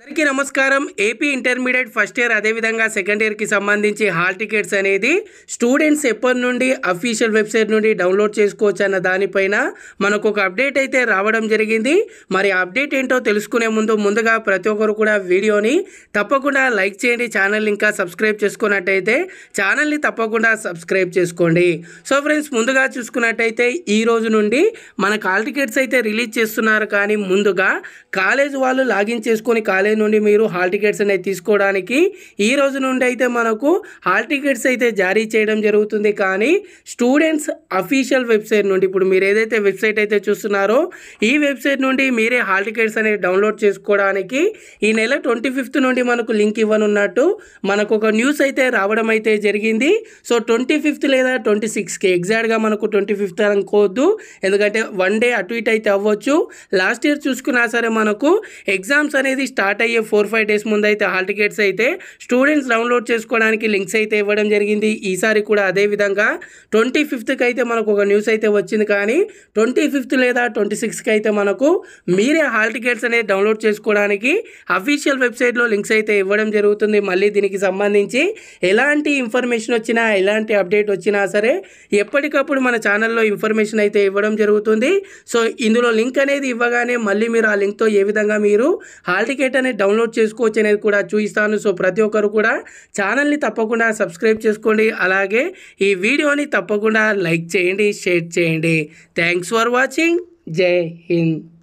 అందరికీ నమస్కారం AP intermediate first year అదేవిధంగా సెకండ్ ఇయర్కి సంబంధించి హాల్ టికెట్స్ అనేది స్టూడెంట్స్ ఎప్పటి నుండి అఫీషియల్ వెబ్సైట్ నుండి డౌన్లోడ్ చేసుకోవచ్చు అన్న దానిపైన మనకు ఒక అప్డేట్ అయితే రావడం జరిగింది మరి అప్డేట్ ఏంటో తెలుసుకునే ముందు ముందుగా ప్రతి ఒక్కరు కూడా వీడియోని తప్పకుండా లైక్ చేయండి ఛానల్ ఇంకా సబ్స్క్రైబ్ చేసుకున్నట్టయితే ఛానల్ని తప్పకుండా సబ్స్క్రైబ్ చేసుకోండి సో ఫ్రెండ్స్ ముందుగా చూసుకున్నట్టయితే ఈ రోజు నుండి మనకు హాల్ టికెట్స్ అయితే రిలీజ్ చేస్తున్నారు కానీ ముందుగా కాలేజ్ వాళ్ళు లాగిన్ చేసుకొని కాలేజ్ కాలేజ్ నుండి మీరు హాల్ టికెట్స్ అనేవి తీసుకోవడానికి ఈ రోజు నుండి అయితే మనకు హాల్ టికెట్స్ అయితే జారీ చేయడం జరుగుతుంది కానీ స్టూడెంట్స్ అఫీషియల్ వెబ్సైట్ నుండి ఇప్పుడు మీరు ఏదైతే వెబ్సైట్ అయితే చూస్తున్నారో ఈ వెబ్సైట్ నుండి మీరే హాల్ టికెట్స్ అనేవి డౌన్లోడ్ చేసుకోవడానికి ఈ నెల ట్వంటీ ఫిఫ్త్ నుండి మనకు లింక్ ఇవ్వనున్నట్టు మనకు ఒక న్యూస్ అయితే రావడం అయితే జరిగింది సో ట్వంటీ ఫిఫ్త్ లేదా ట్వంటీ సిక్స్కి ఎగ్జాక్ట్గా మనకు ట్వంటీ ఫిఫ్త్ అనుకోవద్దు ఎందుకంటే వన్ డే అటు ఇటు అయితే అవ్వచ్చు లాస్ట్ ఇయర్ చూసుకున్నా సరే మనకు ఎగ్జామ్స్ అనేది స్టార్ట్ స్టార్ట్ అయ్యే ఫోర్ ఫైవ్ డేస్ ముందు అయితే హాల్ టికెట్స్ అయితే స్టూడెంట్స్ డౌన్లోడ్ చేసుకోవడానికి లింక్స్ అయితే ఇవ్వడం జరిగింది ఈసారి కూడా అదే విధంగా ట్వంటీ ఫిఫ్త్కి అయితే మనకు ఒక న్యూస్ అయితే వచ్చింది కానీ ట్వంటీ ఫిఫ్త్ లేదా ట్వంటీ సిక్స్కి అయితే మనకు మీరే హాల్ టికెట్స్ అనేది డౌన్లోడ్ చేసుకోవడానికి అఫీషియల్ వెబ్సైట్లో లింక్స్ అయితే ఇవ్వడం జరుగుతుంది మళ్ళీ దీనికి సంబంధించి ఎలాంటి ఇన్ఫర్మేషన్ వచ్చినా ఎలాంటి అప్డేట్ వచ్చినా సరే ఎప్పటికప్పుడు మన ఛానల్లో ఇన్ఫర్మేషన్ అయితే ఇవ్వడం జరుగుతుంది సో ఇందులో లింక్ అనేది ఇవ్వగానే మళ్ళీ మీరు ఆ లింక్తో ఏ విధంగా మీరు హాల్ టికెట్ అనేది ఫ్రీగానే డౌన్లోడ్ చేసుకోవచ్చు అనేది కూడా చూపిస్తాను సో ప్రతి ఒక్కరు కూడా ఛానల్ని తప్పకుండా సబ్స్క్రైబ్ చేసుకోండి అలాగే ఈ వీడియోని తప్పకుండా లైక్ చేయండి షేర్ చేయండి థ్యాంక్స్ ఫర్ వాచింగ్ జై హింద్